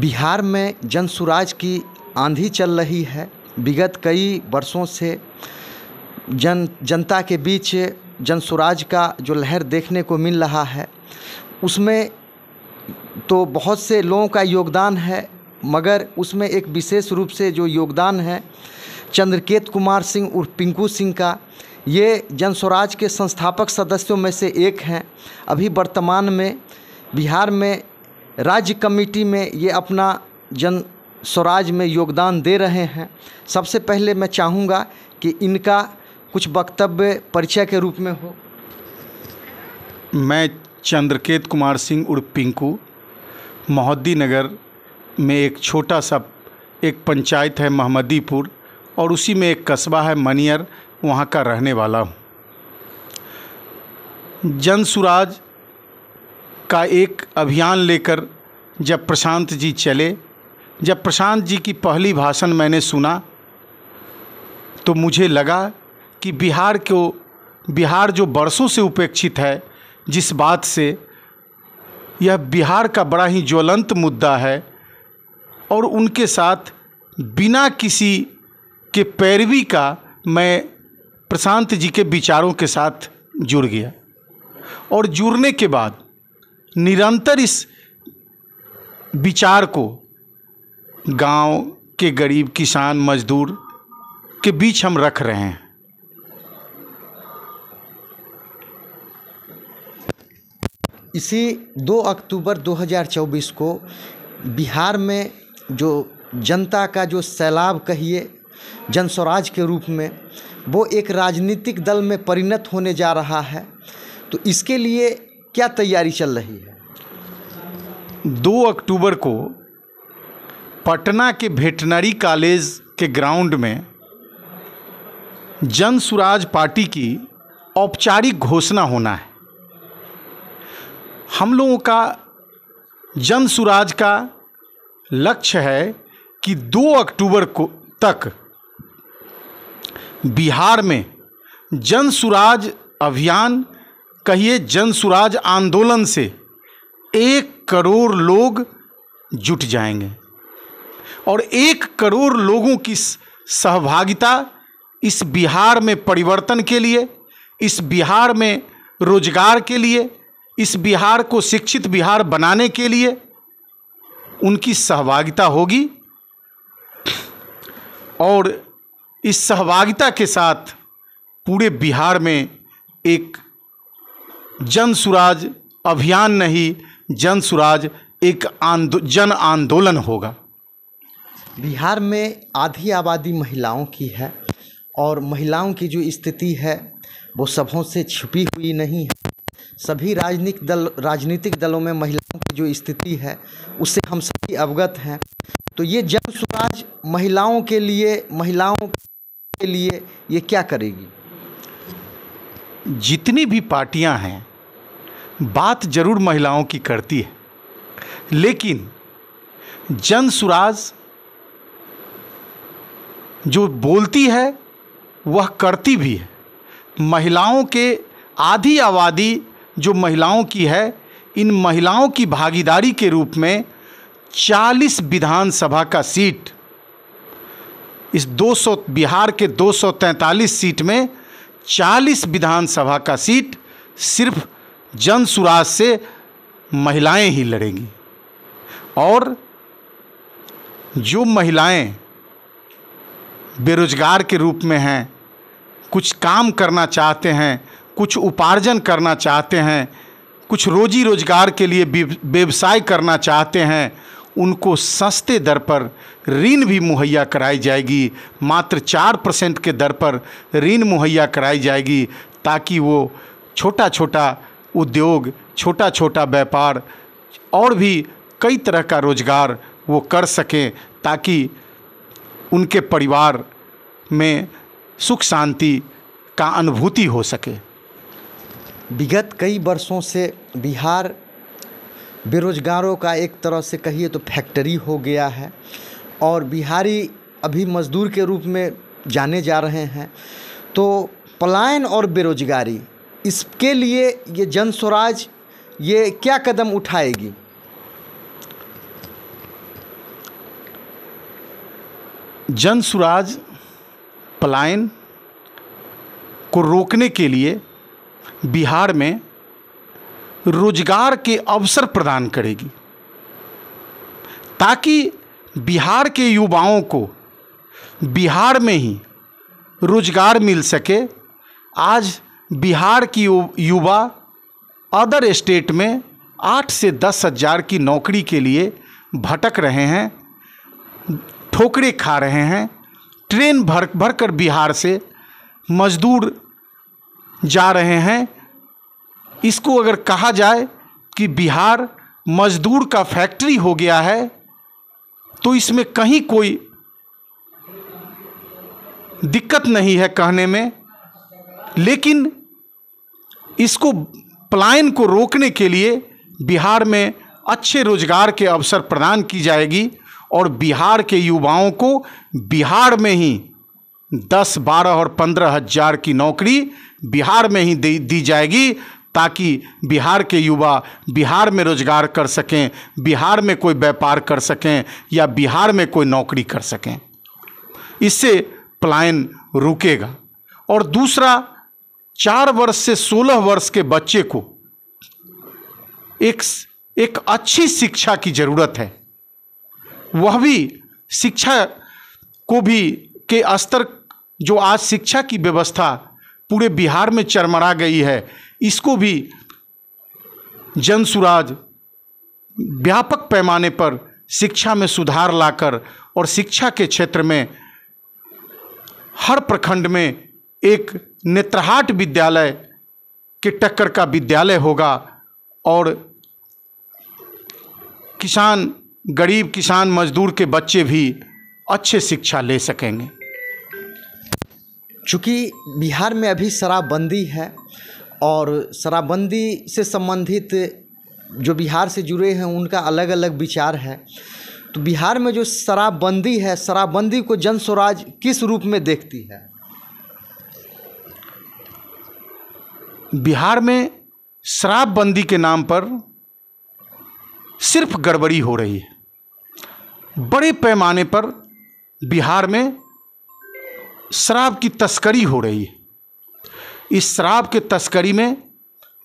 बिहार में जनसुराज की आंधी चल रही है विगत कई वर्षों से जन जनता के बीच जनसुराज का जो लहर देखने को मिल रहा है उसमें तो बहुत से लोगों का योगदान है मगर उसमें एक विशेष रूप से जो योगदान है चंद्रकेत कुमार सिंह उर्फ पिंकू सिंह का ये स्वराज के संस्थापक सदस्यों में से एक हैं अभी वर्तमान में बिहार में राज्य कमेटी में ये अपना जन स्वराज में योगदान दे रहे हैं सबसे पहले मैं चाहूँगा कि इनका कुछ वक्तव्य परिचय के रूप में हो मैं चंद्रकेत कुमार सिंह उर्फ पिंकू मोहद्दी नगर में एक छोटा सा एक पंचायत है महमदीपुर और उसी में एक कस्बा है मनियर वहाँ का रहने वाला हूँ जन सुराज का एक अभियान लेकर जब प्रशांत जी चले जब प्रशांत जी की पहली भाषण मैंने सुना तो मुझे लगा कि बिहार को बिहार जो बरसों से उपेक्षित है जिस बात से यह बिहार का बड़ा ही ज्वलंत मुद्दा है और उनके साथ बिना किसी के पैरवी का मैं प्रशांत जी के विचारों के साथ जुड़ गया और जुड़ने के बाद निरंतर इस विचार को गांव के गरीब किसान मजदूर के बीच हम रख रहे हैं इसी 2 अक्टूबर 2024 को बिहार में जो जनता का जो सैलाब कहिए जनस्वराज के रूप में वो एक राजनीतिक दल में परिणत होने जा रहा है तो इसके लिए क्या तैयारी चल रही है दो अक्टूबर को पटना के वेटनरी कॉलेज के ग्राउंड में जन सुराज पार्टी की औपचारिक घोषणा होना है हम लोगों का जन सुराज का लक्ष्य है कि 2 अक्टूबर को तक बिहार में जन सुराज अभियान कहिए जन सुराज आंदोलन से एक करोड़ लोग जुट जाएंगे और एक करोड़ लोगों की सहभागिता इस बिहार में परिवर्तन के लिए इस बिहार में रोजगार के लिए इस बिहार को शिक्षित बिहार बनाने के लिए उनकी सहभागिता होगी और इस सहभागिता के साथ पूरे बिहार में एक जन सुराज अभियान नहीं जन सुराज एक आंदो जन आंदोलन होगा बिहार में आधी आबादी महिलाओं की है और महिलाओं की जो स्थिति है वो सबों से छिपी हुई नहीं है सभी राजनीतिक दल राजनीतिक दलों में महिलाओं की जो स्थिति है उससे हम सभी अवगत हैं तो ये जन सुराज महिलाओं के लिए महिलाओं के लिए ये क्या करेगी जितनी भी पार्टियां हैं बात जरूर महिलाओं की करती है लेकिन जन सुराज जो बोलती है वह करती भी है महिलाओं के आधी आबादी जो महिलाओं की है इन महिलाओं की भागीदारी के रूप में 40 विधानसभा का सीट इस 200 बिहार के 243 सीट में 40 विधानसभा का सीट सिर्फ जन सुराज से महिलाएं ही लड़ेंगी और जो महिलाएं बेरोजगार के रूप में हैं कुछ काम करना चाहते हैं कुछ उपार्जन करना चाहते हैं कुछ रोजी रोजगार के लिए व्यवसाय करना चाहते हैं उनको सस्ते दर पर ऋण भी मुहैया कराई जाएगी मात्र चार परसेंट के दर पर ऋण मुहैया कराई जाएगी ताकि वो छोटा छोटा उद्योग छोटा छोटा व्यापार और भी कई तरह का रोजगार वो कर सकें ताकि उनके परिवार में सुख शांति का अनुभूति हो सके विगत कई वर्षों से बिहार बेरोज़गारों का एक तरह से कहिए तो फैक्ट्री हो गया है और बिहारी अभी मज़दूर के रूप में जाने जा रहे हैं तो पलायन और बेरोज़गारी इसके लिए ये जन स्वराज ये क्या कदम उठाएगी जन स्वराज पलायन को रोकने के लिए बिहार में रोजगार के अवसर प्रदान करेगी ताकि बिहार के युवाओं को बिहार में ही रोजगार मिल सके आज बिहार की युवा अदर स्टेट में आठ से दस हज़ार की नौकरी के लिए भटक रहे हैं ठोकरे खा रहे हैं ट्रेन भर भर कर बिहार से मजदूर जा रहे हैं इसको अगर कहा जाए कि बिहार मजदूर का फैक्ट्री हो गया है तो इसमें कहीं कोई दिक्कत नहीं है कहने में लेकिन इसको पलायन को रोकने के लिए बिहार में अच्छे रोजगार के अवसर प्रदान की जाएगी और बिहार के युवाओं को बिहार में ही दस बारह और पंद्रह हजार की नौकरी बिहार में ही दी जाएगी ताकि बिहार के युवा बिहार में रोजगार कर सकें बिहार में कोई व्यापार कर सकें या बिहार में कोई नौकरी कर सकें इससे प्लायन रुकेगा और दूसरा चार वर्ष से सोलह वर्ष के बच्चे को एक एक अच्छी शिक्षा की ज़रूरत है वह भी शिक्षा को भी के स्तर जो आज शिक्षा की व्यवस्था पूरे बिहार में चरमरा गई है इसको भी जनसुराज व्यापक पैमाने पर शिक्षा में सुधार लाकर और शिक्षा के क्षेत्र में हर प्रखंड में एक नेत्रहाट विद्यालय के टक्कर का विद्यालय होगा और किसान गरीब किसान मजदूर के बच्चे भी अच्छे शिक्षा ले सकेंगे चूँकि बिहार में अभी शराबबंदी है और शराबबंदी से संबंधित जो बिहार से जुड़े हैं उनका अलग अलग विचार है तो बिहार में जो शराबबंदी है शराबबंदी को जन स्वराज किस रूप में देखती है बिहार में शराबबंदी के नाम पर सिर्फ गड़बड़ी हो रही है बड़े पैमाने पर बिहार में शराब की तस्करी हो रही है इस शराब के तस्करी में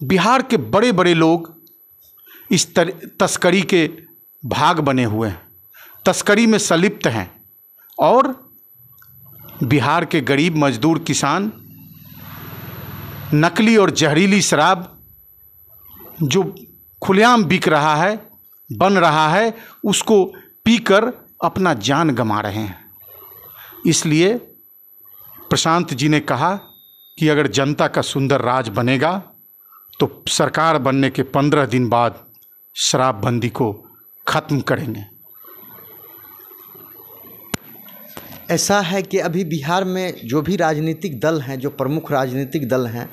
बिहार के बड़े बड़े लोग इस तस्करी के भाग बने हुए हैं तस्करी में संलिप्त हैं और बिहार के गरीब मजदूर किसान नकली और जहरीली शराब जो खुलेआम बिक रहा है बन रहा है उसको पीकर अपना जान गमा रहे हैं इसलिए प्रशांत जी ने कहा कि अगर जनता का सुंदर राज बनेगा तो सरकार बनने के पंद्रह दिन बाद शराबबंदी को ख़त्म करेंगे ऐसा है कि अभी बिहार में जो भी राजनीतिक दल हैं जो प्रमुख राजनीतिक दल हैं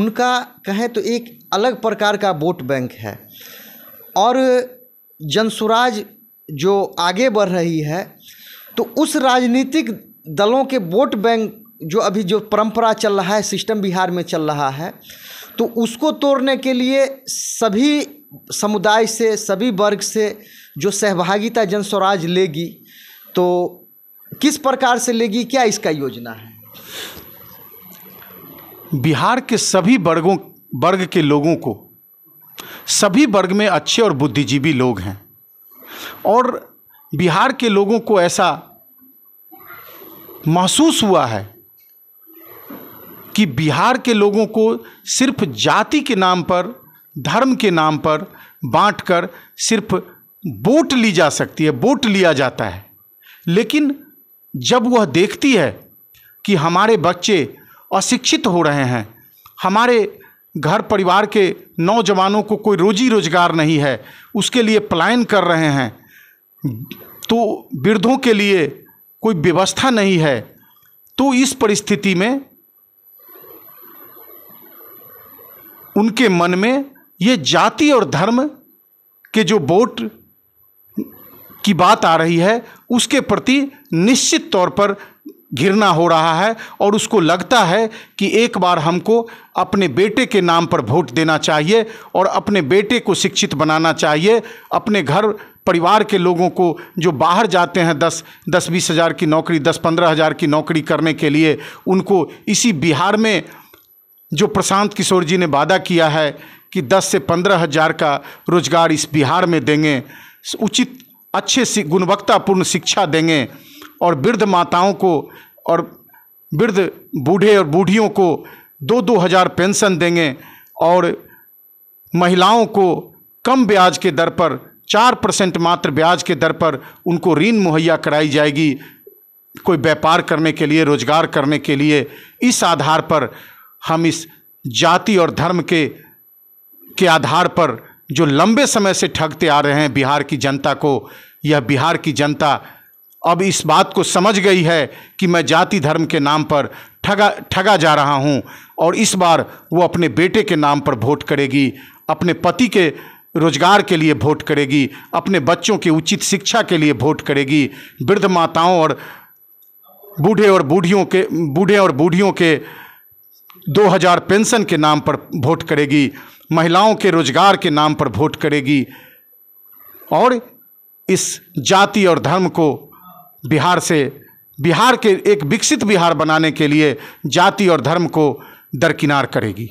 उनका कहें तो एक अलग प्रकार का वोट बैंक है और जनसुराज जो आगे बढ़ रही है तो उस राजनीतिक दलों के वोट बैंक जो अभी जो परंपरा चल रहा है सिस्टम बिहार में चल रहा है तो उसको तोड़ने के लिए सभी समुदाय से सभी वर्ग से जो सहभागिता जन स्वराज लेगी तो किस प्रकार से लेगी क्या इसका योजना है बिहार के सभी वर्गों वर्ग के लोगों को सभी वर्ग में अच्छे और बुद्धिजीवी लोग हैं और बिहार के लोगों को ऐसा महसूस हुआ है कि बिहार के लोगों को सिर्फ जाति के नाम पर धर्म के नाम पर बांटकर कर सिर्फ वोट ली जा सकती है वोट लिया जाता है लेकिन जब वह देखती है कि हमारे बच्चे अशिक्षित हो रहे हैं हमारे घर परिवार के नौजवानों को कोई रोजी रोजगार नहीं है उसके लिए पलायन कर रहे हैं तो वृद्धों के लिए कोई व्यवस्था नहीं है तो इस परिस्थिति में उनके मन में ये जाति और धर्म के जो वोट की बात आ रही है उसके प्रति निश्चित तौर पर घिरना हो रहा है और उसको लगता है कि एक बार हमको अपने बेटे के नाम पर वोट देना चाहिए और अपने बेटे को शिक्षित बनाना चाहिए अपने घर परिवार के लोगों को जो बाहर जाते हैं दस दस बीस हज़ार की नौकरी दस पंद्रह हज़ार की नौकरी करने के लिए उनको इसी बिहार में जो प्रशांत किशोर जी ने वादा किया है कि 10 से पंद्रह हज़ार का रोजगार इस बिहार में देंगे उचित अच्छे गुणवत्तापूर्ण शिक्षा देंगे और वृद्ध माताओं को और वृद्ध बूढ़े और बूढ़ियों को दो दो हज़ार पेंशन देंगे और महिलाओं को कम ब्याज के दर पर चार परसेंट मात्र ब्याज के दर पर उनको ऋण मुहैया कराई जाएगी कोई व्यापार करने के लिए रोजगार करने के लिए इस आधार पर हम इस जाति और धर्म के के आधार पर जो लंबे समय से ठगते आ रहे हैं बिहार की जनता को यह बिहार की जनता अब इस बात को समझ गई है कि मैं जाति धर्म के नाम पर ठगा ठगा जा रहा हूं और इस बार वो अपने बेटे के नाम पर वोट करेगी अपने पति के रोजगार के लिए वोट करेगी अपने बच्चों के उचित शिक्षा के लिए वोट करेगी वृद्ध माताओं और बूढ़े और बूढ़ियों के बूढ़े और बूढ़ियों के 2000 पेंशन के नाम पर वोट करेगी महिलाओं के रोजगार के नाम पर वोट करेगी और इस जाति और धर्म को बिहार से बिहार के एक विकसित बिहार बनाने के लिए जाति और धर्म को दरकिनार करेगी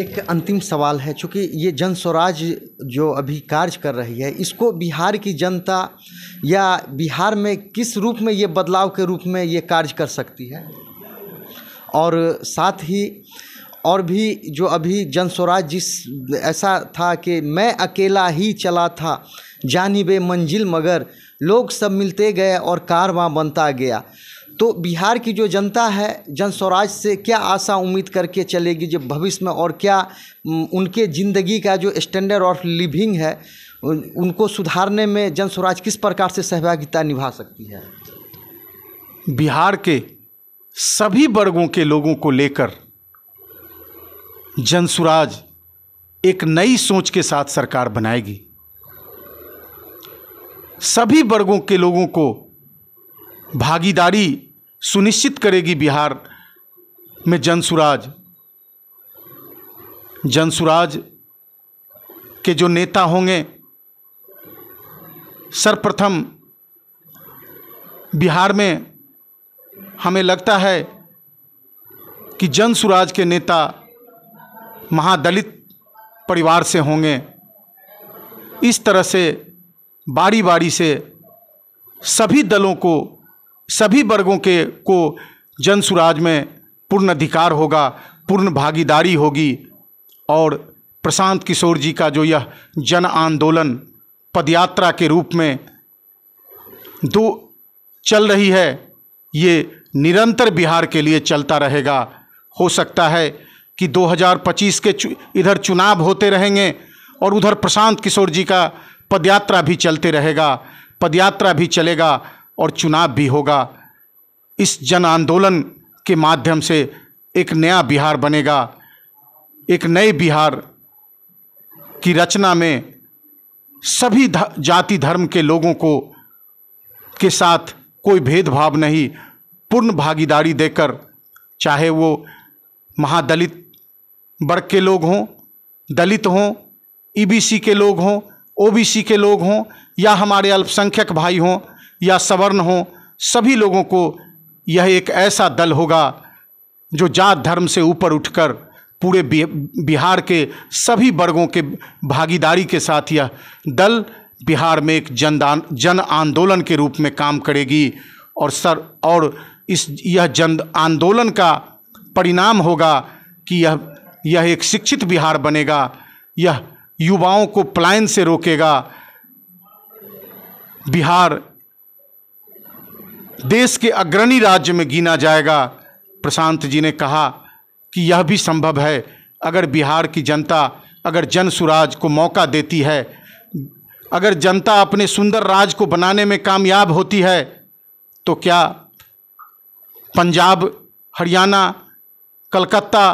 एक अंतिम सवाल है चूँकि ये जन स्वराज जो अभी कार्य कर रही है इसको बिहार की जनता या बिहार में किस रूप में ये बदलाव के रूप में ये कार्य कर सकती है और साथ ही और भी जो अभी जन स्वराज जिस ऐसा था कि मैं अकेला ही चला था जानब मंजिल मगर लोग सब मिलते गए और कार वहाँ बनता गया तो बिहार की जो जनता है जन स्वराज से क्या आशा उम्मीद करके चलेगी जब भविष्य में और क्या उनके ज़िंदगी का जो स्टैंडर्ड ऑफ लिविंग है उनको सुधारने में जन स्वराज किस प्रकार से सहभागिता निभा सकती है बिहार के सभी वर्गों के लोगों को लेकर जनसुराज एक नई सोच के साथ सरकार बनाएगी सभी वर्गों के लोगों को भागीदारी सुनिश्चित करेगी बिहार में जनसुराज जनसुराज के जो नेता होंगे सर्वप्रथम बिहार में हमें लगता है कि जन सुराज के नेता महादलित परिवार से होंगे इस तरह से बारी बारी से सभी दलों को सभी वर्गों के को जन सुराज में पूर्ण अधिकार होगा पूर्ण भागीदारी होगी और प्रशांत किशोर जी का जो यह जन आंदोलन पदयात्रा के रूप में दो चल रही है ये निरंतर बिहार के लिए चलता रहेगा हो सकता है कि 2025 के चु, इधर चुनाव होते रहेंगे और उधर प्रशांत किशोर जी का पदयात्रा भी चलते रहेगा पदयात्रा भी चलेगा और चुनाव भी होगा इस जन आंदोलन के माध्यम से एक नया बिहार बनेगा एक नए बिहार की रचना में सभी जाति धर्म के लोगों को के साथ कोई भेदभाव नहीं पूर्ण भागीदारी देकर चाहे वो महादलित वर्ग के लोग हों दलित हों ईबीसी e के लोग हों ओबीसी के लोग हों या हमारे अल्पसंख्यक भाई हों या सवर्ण हों सभी लोगों को यह एक ऐसा दल होगा जो जात धर्म से ऊपर उठकर पूरे बिहार के सभी वर्गों के भागीदारी के साथ यह दल बिहार में एक जनदान जन आंदोलन के रूप में काम करेगी और सर और इस यह जन आंदोलन का परिणाम होगा कि यह यह एक शिक्षित बिहार बनेगा यह युवाओं को पलायन से रोकेगा बिहार देश के अग्रणी राज्य में गिना जाएगा प्रशांत जी ने कहा कि यह भी संभव है अगर बिहार की जनता अगर जन सुराज को मौका देती है अगर जनता अपने सुंदर राज को बनाने में कामयाब होती है तो क्या पंजाब हरियाणा कलकत्ता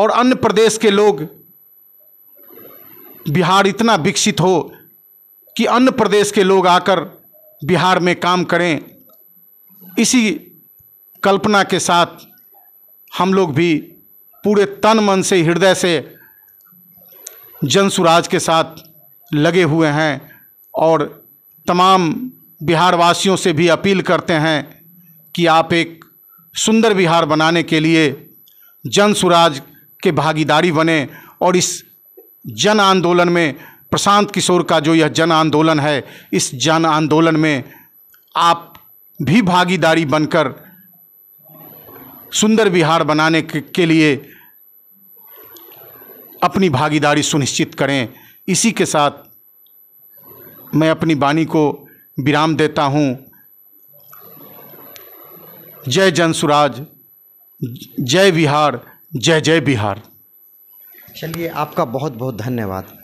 और अन्य प्रदेश के लोग बिहार इतना विकसित हो कि अन्य प्रदेश के लोग आकर बिहार में काम करें इसी कल्पना के साथ हम लोग भी पूरे तन मन से हृदय से जनसुराज के साथ लगे हुए हैं और तमाम बिहार वासियों से भी अपील करते हैं कि आप एक सुंदर बिहार बनाने के लिए जन सुराज के भागीदारी बने और इस जन आंदोलन में प्रशांत किशोर का जो यह जन आंदोलन है इस जन आंदोलन में आप भी भागीदारी बनकर सुंदर बिहार बनाने के लिए अपनी भागीदारी सुनिश्चित करें इसी के साथ मैं अपनी वाणी को विराम देता हूँ जय जनसुराज जय बिहार जय जय बिहार चलिए आपका बहुत बहुत धन्यवाद